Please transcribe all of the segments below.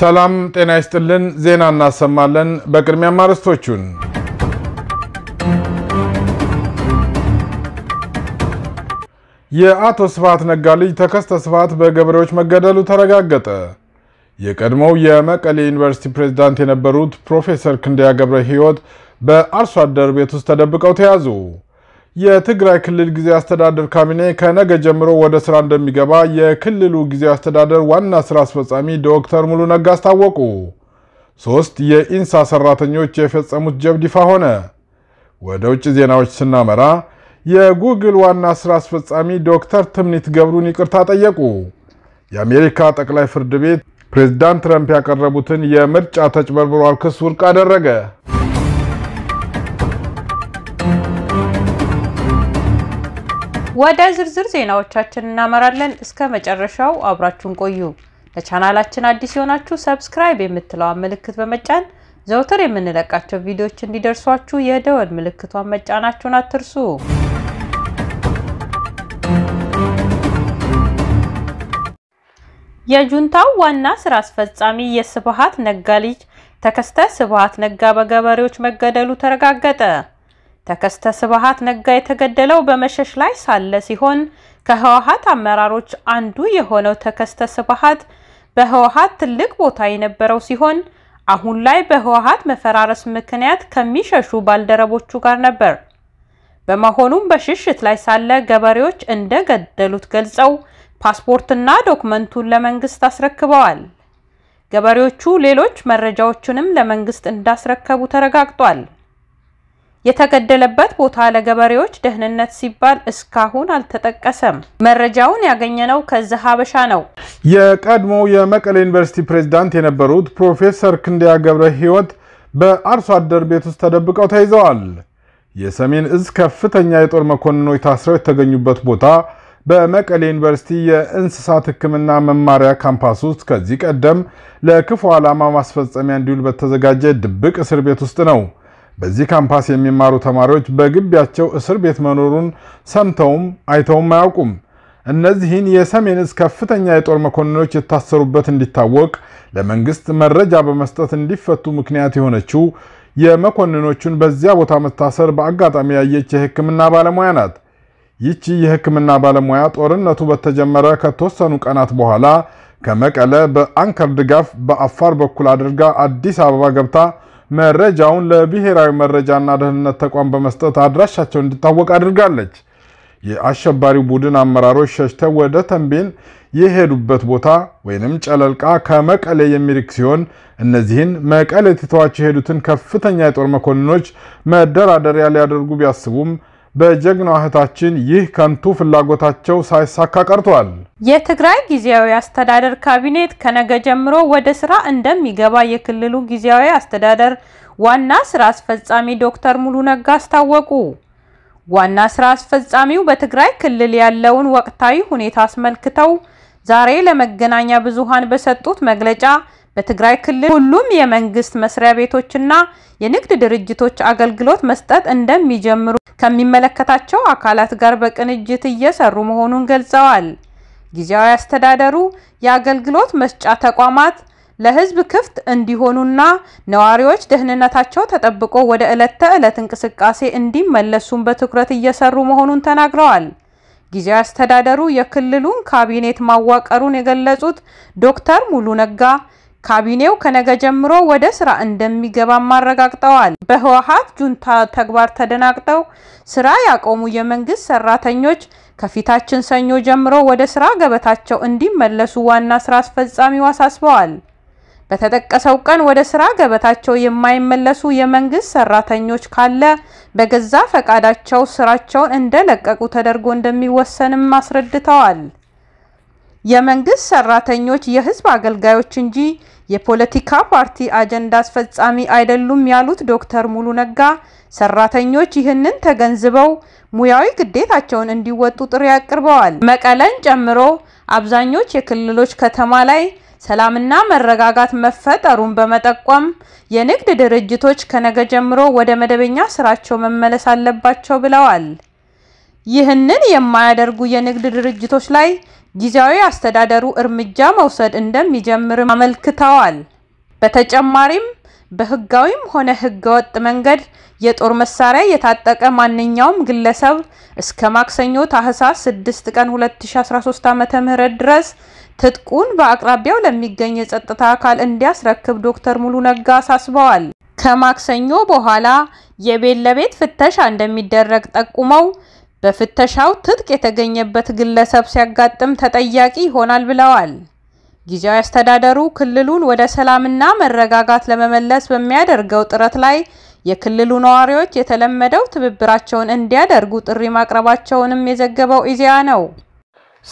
ሰላም ጤና ይስጥልን። ዜና እናሰማለን። በቅድሚያ አርዕስቶቹን የአቶ ስፋት ነጋ ልጅ ተከስተ ስፋት በገበሬዎች መገደሉ ተረጋገጠ። የቀድሞው የመቀሌ ዩኒቨርሲቲ ፕሬዝዳንት የነበሩት ፕሮፌሰር ክንዲያ ገብረ ሕይወት በአርሶ አደር ቤት ውስጥ ተደብቀው ተያዙ። የትግራይ ክልል ጊዜ አስተዳደር ካቢኔ ከነገ ጀምሮ ወደ ስራ እንደሚገባ የክልሉ ጊዜ አስተዳደር ዋና ስራ አስፈጻሚ ዶክተር ሙሉ ነጋ አስታወቁ። ሶስት የኢንሳ ሰራተኞች የፈጸሙት ጀብድ ይፋ ሆነ። ወደ ውጭ ዜናዎች ስናመራ የጉግል ዋና ስራ አስፈጻሚ ዶክተር ትምኒት ገብሩን ይቅርታ ጠየቁ። የአሜሪካ ጠቅላይ ፍርድ ቤት ፕሬዝዳንት ትረምፕ ያቀረቡትን የምርጫ ተጭበርብሯል ክስ ውድቅ አደረገ። ወደ ዝርዝር ዜናዎቻችን እናመራለን። እስከ መጨረሻው አብራችሁን ቆዩ። ለቻናላችን አዲስ የሆናችሁ ሰብስክራይብ የምትለዋን ምልክት በመጫን ዘውትር የምንለቃቸው ቪዲዮዎች እንዲደርሷችሁ የደወል ምልክቷን መጫናችሁን አትርሱ። የጁንታው ዋና ስራ አስፈጻሚ የስብሃት ነጋ ልጅ ተከስተ ስብሃት ነጋ በገበሬዎች መገደሉ ተረጋገጠ። ተከስተ ስብሃት ነጋ የተገደለው በመሸሽ ላይ ሳለ ሲሆን ከህወሀት አመራሮች አንዱ የሆነው ተከስተ ስብሃት በህወሀት ትልቅ ቦታ የነበረው ሲሆን አሁን ላይ በህወሀት መፈራረስ ምክንያት ከሚሸሹ ባልደረቦቹ ጋር ነበር። በመሆኑም በሽሽት ላይ ሳለ ገበሬዎች እንደገደሉት ገልጸው ፓስፖርትና ዶክመንቱን ለመንግስት አስረክበዋል። ገበሬዎቹ ሌሎች መረጃዎችንም ለመንግስት እንዳስረከቡ ተረጋግጧል። የተገደለበት ቦታ ለገበሬዎች ደህንነት ሲባል እስካሁን አልተጠቀሰም። መረጃውን ያገኘነው ከዚ ሀበሻ ነው። የቀድሞ የመቀሌ ዩኒቨርሲቲ ፕሬዝዳንት የነበሩት ፕሮፌሰር ክንዲያ ገብረ ሕይወት በአርሶ አደር ቤት ውስጥ ተደብቀው ተይዘዋል። የሰሜን እዝ ከፍተኛ የጦር መኮንኖች ታስረው የተገኙበት ቦታ በመቀሌ ዩኒቨርሲቲ የእንስሳት ሕክምና መማሪያ ካምፓስ ውስጥ ከዚህ ቀደም ለክፉ ዓላማ ማስፈጸሚያ እንዲውል በተዘጋጀ ድብቅ እስር ቤት ውስጥ ነው በዚህ ካምፓስ የሚማሩ ተማሪዎች በግቢያቸው እስር ቤት መኖሩን ሰምተውም አይተውም አያውቁም። እነዚህን የሰሜን ዕዝ ከፍተኛ የጦር መኮንኖች የታሰሩበት እንዲታወቅ ለመንግስት መረጃ በመስጠት እንዲፈቱ ምክንያት የሆነችው የመኮንኖቹን በዚያ ቦታ መታሰር በአጋጣሚ ያየች የሕክምና ባለሙያ ናት። ይቺ የሕክምና ባለሙያ ጦርነቱ በተጀመረ ከተወሰኑ ቀናት በኋላ ከመቀለ በአንከር ድጋፍ በአፋር በኩል አድርጋ አዲስ አበባ ገብታ መረጃውን ለብሔራዊ መረጃና ደህንነት ተቋም በመስጠት አድራሻቸው እንዲታወቅ አድርጋለች። የአሸባሪው ቡድን አመራሮች ሸሽተው ወደ ተንቤን የሄዱበት ቦታ ወይንም ጨለልቃ ከመቀሌ የሚርቅ ሲሆን እነዚህን መቀሌ ትተዋቸው የሄዱትን ከፍተኛ የጦር መኮንኖች መደራደሪያ ሊያደርጉ ቢያስቡም በጀግና እህታችን ይህ ከንቱ ፍላጎታቸው ሳይሳካ ቀርቷል። የትግራይ ጊዜያዊ አስተዳደር ካቢኔት ከነገ ጀምሮ ወደ ስራ እንደሚገባ የክልሉ ጊዜያዊ አስተዳደር ዋና ስራ አስፈጻሚ ዶክተር ሙሉ ነጋ አስታወቁ። ዋና ስራ አስፈጻሚው በትግራይ ክልል ያለውን ወቅታዊ ሁኔታ አስመልክተው ዛሬ ለመገናኛ ብዙሃን በሰጡት መግለጫ በትግራይ ክልል ሁሉም የመንግስት መስሪያ ቤቶችና የንግድ ድርጅቶች አገልግሎት መስጠት እንደሚጀምሩ ከሚመለከታቸው አካላት ጋር በቅንጅት እየሰሩ መሆኑን ገልጸዋል። ጊዜያዊ አስተዳደሩ የአገልግሎት መስጫ ተቋማት ለህዝብ ክፍት እንዲሆኑና ነዋሪዎች ደህንነታቸው ተጠብቆ ወደ ዕለት ተዕለት እንቅስቃሴ እንዲመለሱም በትኩረት እየሰሩ መሆኑን ተናግረዋል። ጊዜያዊ አስተዳደሩ የክልሉን ካቢኔት ማዋቀሩን የገለጹት ዶክተር ሙሉ ነጋ ካቢኔው ከነገ ጀምሮ ወደ ስራ እንደሚገባም አረጋግጠዋል። በህወሀት ጁንታ ተግባር ተደናግጠው ስራ ያቆሙ የመንግስት ሰራተኞች ከፊታችን ሰኞ ጀምሮ ወደ ስራ ገበታቸው እንዲመለሱ ዋና ስራ አስፈጻሚው አሳስበዋል። በተጠቀሰው ቀን ወደ ስራ ገበታቸው የማይመለሱ የመንግስት ሰራተኞች ካለ በገዛ ፈቃዳቸው ስራቸውን እንደለቀቁ ተደርጎ እንደሚወሰንም አስረድተዋል። የመንግስት ሰራተኞች የህዝብ አገልጋዮች እንጂ የፖለቲካ ፓርቲ አጀንዳ አስፈጻሚ አይደሉም ያሉት ዶክተር ሙሉ ነጋ ሰራተኞች ይህንን ተገንዝበው ሙያዊ ግዴታቸውን እንዲወጡ ጥሪ አቅርበዋል። መቀለን ጨምሮ አብዛኞች የክልሎች ከተማ ላይ ሰላምና መረጋጋት መፈጠሩን በመጠቆም የንግድ ድርጅቶች ከነገ ጀምሮ ወደ መደበኛ ስራቸው መመለስ አለባቸው ብለዋል። ይህንን የማያደርጉ የንግድ ድርጅቶች ላይ ጊዜያዊ አስተዳደሩ እርምጃ መውሰድ እንደሚጀምር አመልክተዋል። በተጨማሪም በህጋዊም ሆነ ህገወጥ መንገድ የጦር መሳሪያ የታጠቀ ማንኛውም ግለሰብ እስከ ማክሰኞ ታህሳስ 6 ቀን 2013 ዓ.ም ድረስ ትጥቁን በአቅራቢያው ለሚገኝ የጸጥታ አካል እንዲያስረክብ ዶክተር ሙሉ ነጋ አሳስበዋል። ከማክሰኞ በኋላ የቤት ለቤት ፍተሻ እንደሚደረግ ጠቁመው በፍተሻው ትጥቅ የተገኘበት ግለሰብ ሲያጋጥም ተጠያቂ ይሆናል ብለዋል። ጊዜያዊ አስተዳደሩ ክልሉን ወደ ሰላምና መረጋጋት ለመመለስ በሚያደርገው ጥረት ላይ የክልሉ ነዋሪዎች የተለመደው ትብብራቸውን እንዲያደርጉ ጥሪ ማቅረባቸውንም የዘገበው ኢዜአ ነው።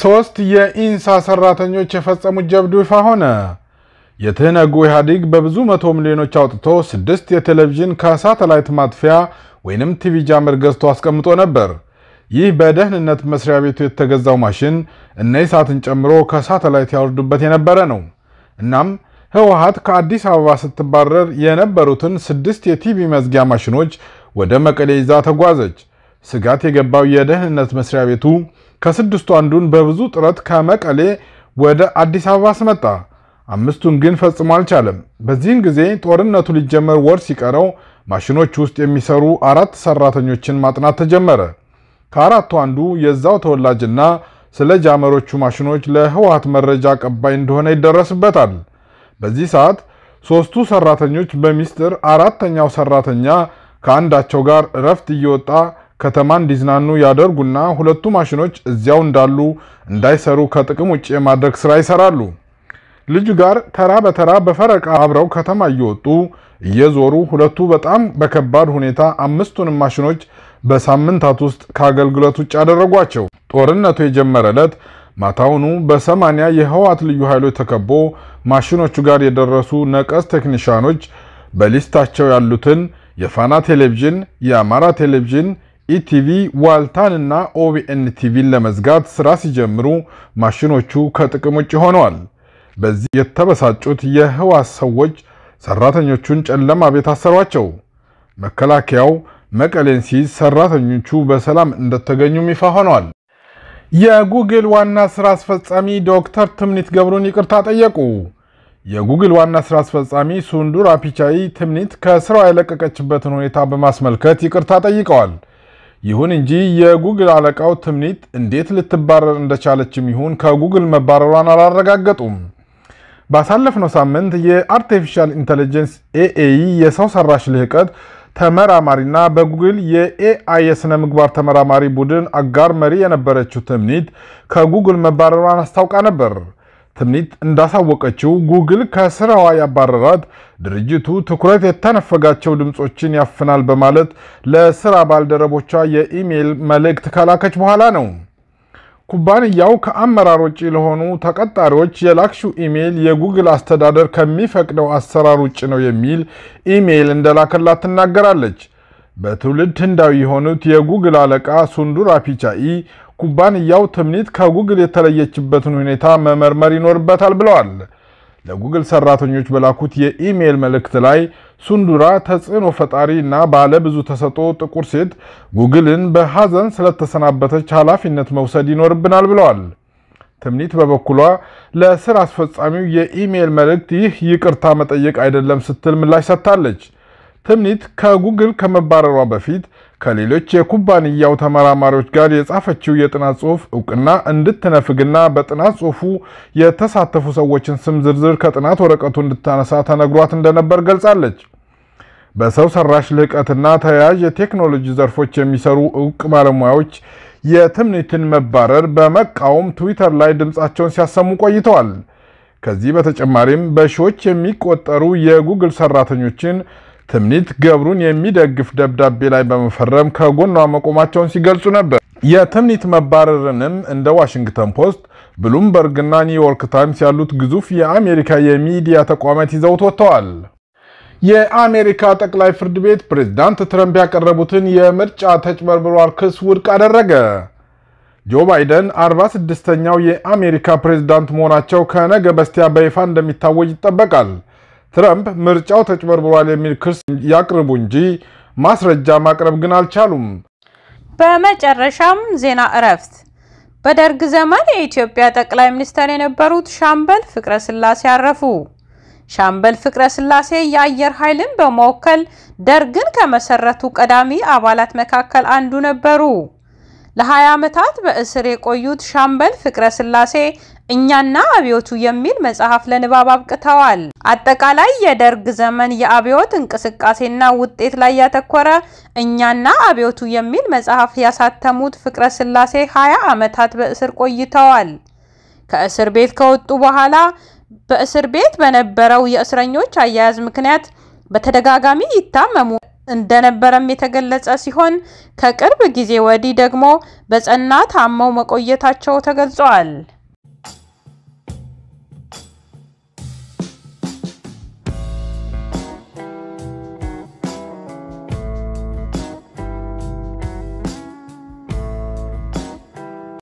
ሶስት የኢንሳ ሰራተኞች የፈጸሙት ጀብዱ ይፋ ሆነ። የትህነጉ ኢህአዴግ በብዙ መቶ ሚሊዮኖች አውጥቶ ስድስት የቴሌቪዥን ከሳተላይት ማጥፊያ ወይንም ቲቪ ጃምር ገዝቶ አስቀምጦ ነበር። ይህ በደህንነት መስሪያ ቤቱ የተገዛው ማሽን እነ ኢሳትን ጨምሮ ከሳተላይት ያወርዱበት የነበረ ነው። እናም ህወሓት ከአዲስ አበባ ስትባረር የነበሩትን ስድስት የቲቪ መዝጊያ ማሽኖች ወደ መቀሌ ይዛ ተጓዘች። ስጋት የገባው የደህንነት መስሪያ ቤቱ ከስድስቱ አንዱን በብዙ ጥረት ከመቀሌ ወደ አዲስ አበባ አስመጣ። አምስቱን ግን ፈጽሞ አልቻለም። በዚህን ጊዜ ጦርነቱ ሊጀመር ወር ሲቀረው ማሽኖች ውስጥ የሚሰሩ አራት ሰራተኞችን ማጥናት ተጀመረ። ከአራቱ አንዱ የዛው ተወላጅና ስለ ጃመሮቹ ማሽኖች ለህወሓት መረጃ አቀባይ እንደሆነ ይደረስበታል። በዚህ ሰዓት ሶስቱ ሰራተኞች በሚስጥር አራተኛው ሰራተኛ ከአንዳቸው ጋር እረፍት እየወጣ ከተማ እንዲዝናኑ ያደርጉና ሁለቱ ማሽኖች እዚያው እንዳሉ እንዳይሰሩ ከጥቅም ውጭ የማድረግ ስራ ይሰራሉ። ልጁ ጋር ተራ በተራ በፈረቃ አብረው ከተማ እየወጡ እየዞሩ ሁለቱ በጣም በከባድ ሁኔታ አምስቱንም ማሽኖች በሳምንታት ውስጥ ከአገልግሎት ውጭ አደረጓቸው። ጦርነቱ የጀመረ ዕለት ማታውኑ በሰማኒያ የህወሓት ልዩ ኃይሎች ተከቦ ማሽኖቹ ጋር የደረሱ ነቀስ ቴክኒሽያኖች በሊስታቸው ያሉትን የፋና ቴሌቪዥን፣ የአማራ ቴሌቪዥን፣ ኢቲቪ፣ ዋልታንና ኦቢኤን ቲቪን ለመዝጋት ስራ ሲጀምሩ ማሽኖቹ ከጥቅም ውጭ ሆነዋል። በዚህ የተበሳጩት የህወሓት ሰዎች ሰራተኞቹን ጨለማ ቤት አሰሯቸው። መከላከያው መቀሌን ሲይዝ ሰራተኞቹ በሰላም እንደተገኙም ይፋ ሆኗል። የጉግል ዋና ስራ አስፈጻሚ ዶክተር ትምኒት ገብሩን ይቅርታ ጠየቁ። የጉግል ዋና ስራ አስፈጻሚ ሱንዱር አፒቻይ ትምኒት ከስራው የለቀቀችበትን ሁኔታ በማስመልከት ይቅርታ ጠይቀዋል። ይሁን እንጂ የጉግል አለቃው ትምኒት እንዴት ልትባረር እንደቻለችም ይሁን ከጉግል መባረሯን አላረጋገጡም። ባሳለፍነው ሳምንት የአርቲፊሻል ኢንተለጀንስ ኤኤይ የሰው ሰራሽ ልህቀት ተመራማሪና በጉግል የኤአይ የሥነ ምግባር ተመራማሪ ቡድን አጋር መሪ የነበረችው ትምኒት ከጉግል መባረሯን አስታውቃ ነበር። ትምኒት እንዳሳወቀችው ጉግል ከስራዋ ያባረራት ድርጅቱ ትኩረት የተነፈጋቸው ድምፆችን ያፍናል በማለት ለስራ ባልደረቦቿ የኢሜይል መልእክት ካላከች በኋላ ነው። ኩባንያው ከአመራር ውጭ ለሆኑ ተቀጣሪዎች የላክሽው ኢሜይል የጉግል አስተዳደር ከሚፈቅደው አሰራር ውጭ ነው የሚል ኢሜይል እንደላከላት ትናገራለች። በትውልድ ህንዳዊ የሆኑት የጉግል አለቃ ሱንዱራ ፒቻኢ ኩባንያው ትምኒት ከጉግል የተለየችበትን ሁኔታ መመርመር ይኖርበታል ብለዋል። ለጉግል ሰራተኞች በላኩት የኢሜይል መልእክት ላይ ሱንዱራ ተጽዕኖ ፈጣሪ እና ባለ ብዙ ተሰጦ ጥቁር ሴት ጉግልን በሐዘን ስለተሰናበተች ኃላፊነት መውሰድ ይኖርብናል ብለዋል። ትምኒት በበኩሏ ለስራ አስፈጻሚው የኢሜይል መልእክት ይህ ይቅርታ መጠየቅ አይደለም ስትል ምላሽ ሰጥታለች። ትምኒት ከጉግል ከመባረሯ በፊት ከሌሎች የኩባንያው ተመራማሪዎች ጋር የጻፈችው የጥናት ጽሑፍ እውቅና እንድትነፍግና በጥናት ጽሑፉ የተሳተፉ ሰዎችን ስም ዝርዝር ከጥናት ወረቀቱ እንድታነሳ ተነግሯት እንደነበር ገልጻለች። በሰው ሰራሽ ልህቀትና ተያያዥ የቴክኖሎጂ ዘርፎች የሚሰሩ እውቅ ባለሙያዎች የትምኒትን መባረር በመቃወም ትዊተር ላይ ድምፃቸውን ሲያሰሙ ቆይተዋል። ከዚህ በተጨማሪም በሺዎች የሚቆጠሩ የጉግል ሰራተኞችን ትምኒት ገብሩን የሚደግፍ ደብዳቤ ላይ በመፈረም ከጎኗ መቆማቸውን ሲገልጹ ነበር። የትምኒት መባረርንም እንደ ዋሽንግተን ፖስት፣ ብሉምበርግና ኒውዮርክ ታይምስ ያሉት ግዙፍ የአሜሪካ የሚዲያ ተቋማት ይዘውት ወጥተዋል። የአሜሪካ ጠቅላይ ፍርድ ቤት ፕሬዝዳንት ትረምፕ ያቀረቡትን የምርጫ ተጭበርብሯል ክስ ውድቅ አደረገ። ጆ ባይደን 46ኛው የአሜሪካ ፕሬዝዳንት መሆናቸው ከነገ በስቲያ በይፋ እንደሚታወጅ ይጠበቃል። ትራምፕ ምርጫው ተጭበርብሯል የሚል ክስ ያቅርቡ እንጂ ማስረጃ ማቅረብ ግን አልቻሉም። በመጨረሻም ዜና እረፍት። በደርግ ዘመን የኢትዮጵያ ጠቅላይ ሚኒስትር የነበሩት ሻምበል ፍቅረ ስላሴ አረፉ። ሻምበል ፍቅረ ስላሴ የአየር ኃይልን በመወከል ደርግን ከመሰረቱ ቀዳሚ አባላት መካከል አንዱ ነበሩ። ለ20 ዓመታት በእስር የቆዩት ሻምበል ፍቅረ ስላሴ እኛና አብዮቱ የሚል መጽሐፍ ለንባብ አብቅተዋል። አጠቃላይ የደርግ ዘመን የአብዮት እንቅስቃሴና ውጤት ላይ ያተኮረ እኛና አብዮቱ የሚል መጽሐፍ ያሳተሙት ፍቅረ ስላሴ 20 ዓመታት በእስር ቆይተዋል። ከእስር ቤት ከወጡ በኋላ በእስር ቤት በነበረው የእስረኞች አያያዝ ምክንያት በተደጋጋሚ ይታመሙ እንደነበረም የተገለጸ ሲሆን ከቅርብ ጊዜ ወዲህ ደግሞ በጸና ታመው መቆየታቸው ተገልጿል።